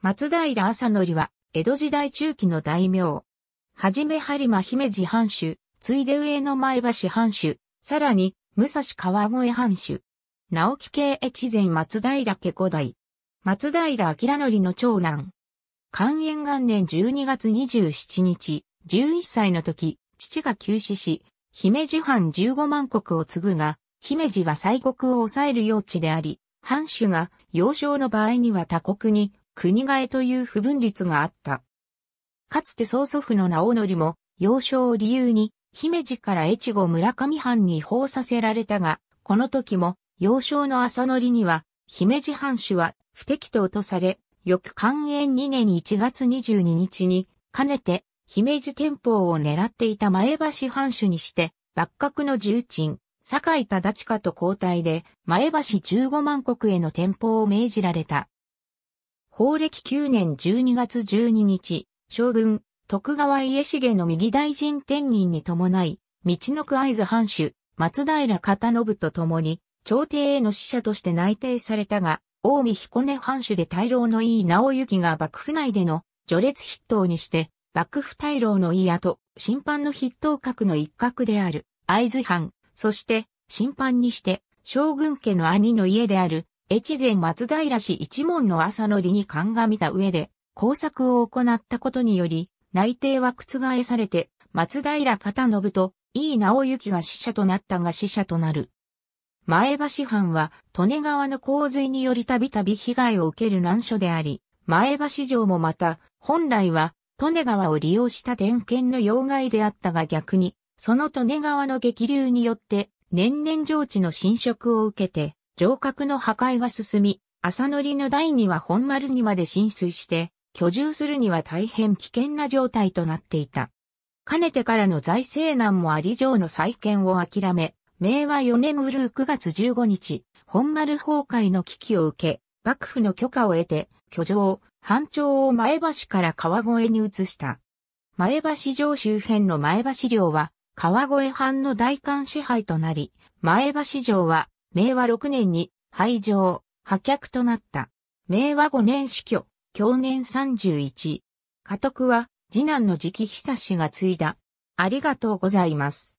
松平朝則は、江戸時代中期の大名。はじめ播磨姫路藩主、ついで上野前橋藩主、さらに、武蔵川越藩主。直木系越前松平家五代。松平明則の長男。寛延元年12月27日、11歳の時、父が急死し、姫路藩15万国を継ぐが、姫路は西国を抑える用地であり、藩主が幼少の場合には他国に国替えという不分律があった。かつて曽祖父の直則も、幼少を理由に、姫路から越後村上藩に移行させられたが、この時も、幼少の朝則には、姫路藩主は不適当とされ、翌寛延2年1月22日に、かねて、姫路天保を狙っていた前橋藩主にして、幕閣の重鎮、酒井忠親と交代で、前橋15万国への天保を命じられた。法暦9年12月12日、将軍、徳川家重の右大臣天人に伴い、道の区合津藩主、松平片信と共に、朝廷への使者として内定されたが、近江彦根藩主で大老の井伊直行が幕府内での序列筆頭にして、幕府大老の井伊と、審判の筆頭格の一角である、合津藩、そして、審判にして、将軍家の兄の家である、越前松平氏一門の朝のりに鑑みた上で、工作を行ったことにより、内定は覆されて、松平片信と井伊直行が死者となったが死者となる。前橋藩は、利根川の洪水によりたびたび被害を受ける難所であり、前橋城もまた、本来は、利根川を利用した点検の要害であったが逆に、その利根川の激流によって、年々上地の侵食を受けて、城郭の破壊が進み、朝乗りの台には本丸にまで浸水して、居住するには大変危険な状態となっていた。かねてからの財政難もあり城の再建を諦め、明和4年うる9月15日、本丸崩壊の危機を受け、幕府の許可を得て、居城、半町を前橋から川越に移した。前橋城周辺の前橋領は、川越藩の大官支配となり、前橋城は明和6年に廃城、破却となった。明和5年死去、享年31。家督は次男の直久氏が継いだ。ありがとうございます。